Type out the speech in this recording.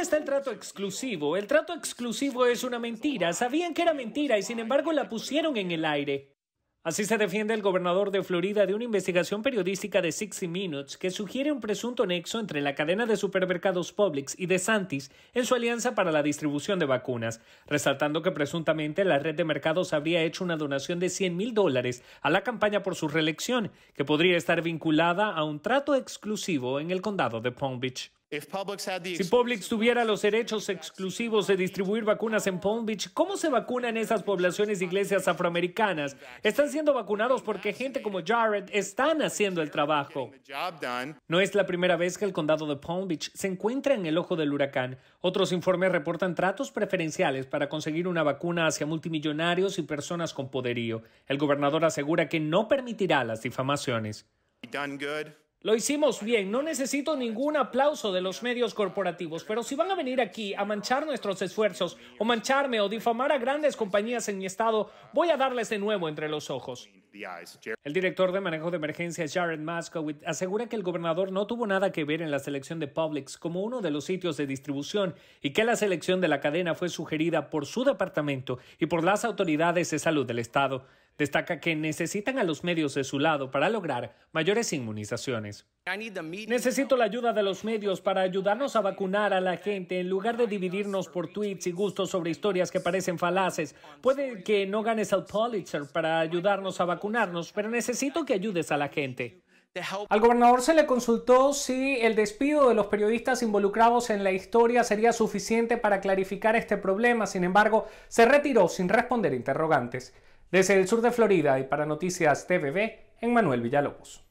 está el trato exclusivo? El trato exclusivo es una mentira. Sabían que era mentira y sin embargo la pusieron en el aire. Así se defiende el gobernador de Florida de una investigación periodística de 60 Minutes que sugiere un presunto nexo entre la cadena de supermercados Publix y DeSantis en su alianza para la distribución de vacunas, resaltando que presuntamente la red de mercados habría hecho una donación de 100 mil dólares a la campaña por su reelección, que podría estar vinculada a un trato exclusivo en el condado de Palm Beach. Si Publix tuviera los derechos exclusivos de distribuir vacunas en Palm Beach, ¿cómo se vacunan esas poblaciones de iglesias afroamericanas? Están siendo vacunados porque gente como Jared están haciendo el trabajo. No es la primera vez que el condado de Palm Beach se encuentra en el ojo del huracán. Otros informes reportan tratos preferenciales para conseguir una vacuna hacia multimillonarios y personas con poderío. El gobernador asegura que no permitirá las difamaciones. Lo hicimos bien, no necesito ningún aplauso de los medios corporativos, pero si van a venir aquí a manchar nuestros esfuerzos o mancharme o difamar a grandes compañías en mi estado, voy a darles de nuevo entre los ojos. El director de manejo de emergencias Jared Maskowitz asegura que el gobernador no tuvo nada que ver en la selección de Publix como uno de los sitios de distribución y que la selección de la cadena fue sugerida por su departamento y por las autoridades de salud del estado destaca que necesitan a los medios de su lado para lograr mayores inmunizaciones. Necesito la ayuda de los medios para ayudarnos a vacunar a la gente en lugar de dividirnos por tweets y gustos sobre historias que parecen falaces. Puede que no ganes el Pulitzer para ayudarnos a vacunarnos, pero necesito que ayudes a la gente. Al gobernador se le consultó si el despido de los periodistas involucrados en la historia sería suficiente para clarificar este problema, sin embargo, se retiró sin responder interrogantes. Desde el sur de Florida y para Noticias TVB, en Manuel Villalobos.